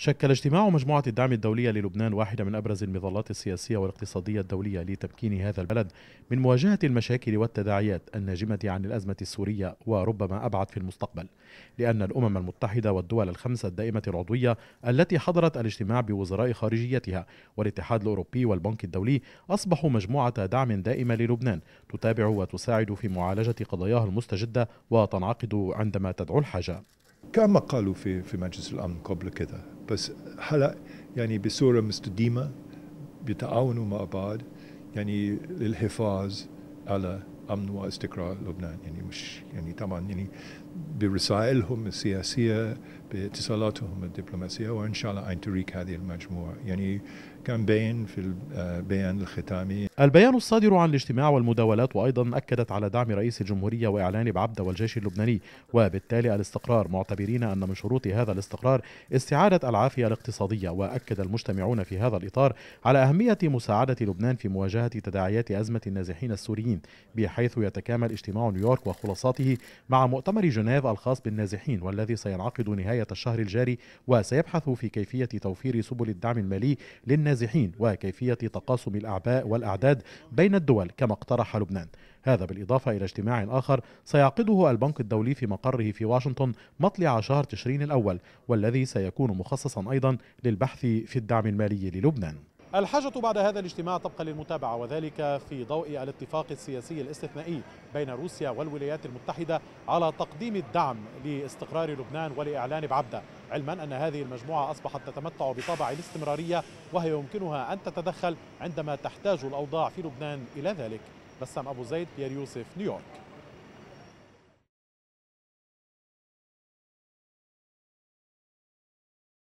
شكل اجتماع مجموعة الدعم الدولية للبنان واحدة من أبرز المظلات السياسية والاقتصادية الدولية لتمكين هذا البلد من مواجهة المشاكل والتداعيات الناجمة عن الأزمة السورية وربما أبعد في المستقبل لأن الأمم المتحدة والدول الخمسة الدائمة العضوية التي حضرت الاجتماع بوزراء خارجيتها والاتحاد الأوروبي والبنك الدولي أصبحوا مجموعة دعم دائمة للبنان تتابع وتساعد في معالجة قضاياها المستجدة وتنعقد عندما تدعو الحاجة كما قالوا في في مجلس الامن قبل كده بس هلا يعني بصوره مستديمه بيتعاونوا مع بعض يعني للحفاظ على امن واستقرار لبنان يعني مش يعني طبعا يعني برسائلهم السياسية باتصالاتهم الدبلوماسية وإن شاء الله أن تريك هذه المجموعة يعني كان باين في البيان آه، الختامي البيان الصادر عن الاجتماع والمداولات وأيضا أكدت على دعم رئيس الجمهورية وإعلان بعبدة والجيش اللبناني وبالتالي الاستقرار معتبرين أن من شروط هذا الاستقرار استعادة العافية الاقتصادية وأكد المجتمعون في هذا الإطار على أهمية مساعدة لبنان في مواجهة تداعيات أزمة النازحين السوريين بحيث يتكامل اجتماع نيويورك وخلاصاته مع مؤتمر جنيف الخاص بالنازحين والذي سينعقد نهاية الشهر الجاري وسيبحث في كيفية توفير سبل الدعم المالي للنازحين وكيفية تقاسم الأعباء والأعداد بين الدول كما اقترح لبنان هذا بالإضافة إلى اجتماع آخر سيعقده البنك الدولي في مقره في واشنطن مطلع شهر تشرين الأول والذي سيكون مخصصا أيضا للبحث في الدعم المالي للبنان الحاجة بعد هذا الاجتماع تبقى للمتابعة وذلك في ضوء الاتفاق السياسي الاستثنائي بين روسيا والولايات المتحدة على تقديم الدعم لاستقرار لبنان ولإعلان بعبده علما أن هذه المجموعة أصبحت تتمتع بطابع الاستمرارية وهي يمكنها أن تتدخل عندما تحتاج الأوضاع في لبنان إلى ذلك بسام أبو زيد بير يوسف نيويورك